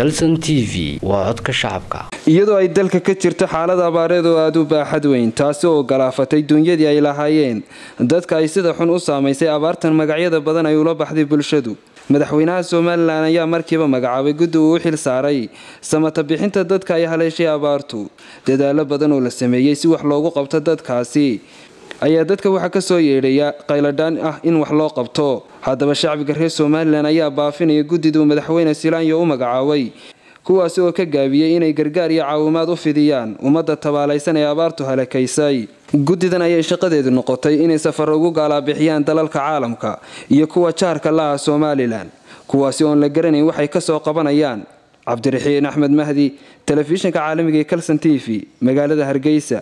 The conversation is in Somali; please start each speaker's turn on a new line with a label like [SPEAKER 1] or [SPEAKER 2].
[SPEAKER 1] calson t v waa codka shacabka
[SPEAKER 2] iyadoo ay dalka ka jirta xaalad abaareed oo aada u baaxad weyn taasi oo galaafatay dunyadii ay lahaayeen dadka ay sida xun u saamaysay abaartan magacyada badan ay ula baxday bulshadu madaxweynaha somalilan ayaa markiiba magacaabay guddi uu u xil saaray samata bixinta dadka ay haleeshay abaartu dadaalo badan oo la sameeyey si wax loogu qabto dadkaasi ayaa dadka waxaa ka soo yeedhaya qayladhaan ah in wax loo qabto haddaba shacbiga reer somalilan ayaa baafinaya guddiduu madaxweyne silaanyo u magacaabay kuwaasi oo ka gaabiyey inay gargaar iyo caawimaad u fidiyaan ummadda tabaalaysan ee abaartu halakaysay guddidan ayay shaqadeedu noqotay inay safaro ugu gaalaabixiyaan dalalka caalamka iyo kuwa jaarka la ah somalilan kuwaasi oon la garanayn waxay ka soo qabanayaan cabdiraxiin axmed mahdi telefishinka caalamiga ee kalson t v magaalada hargeysa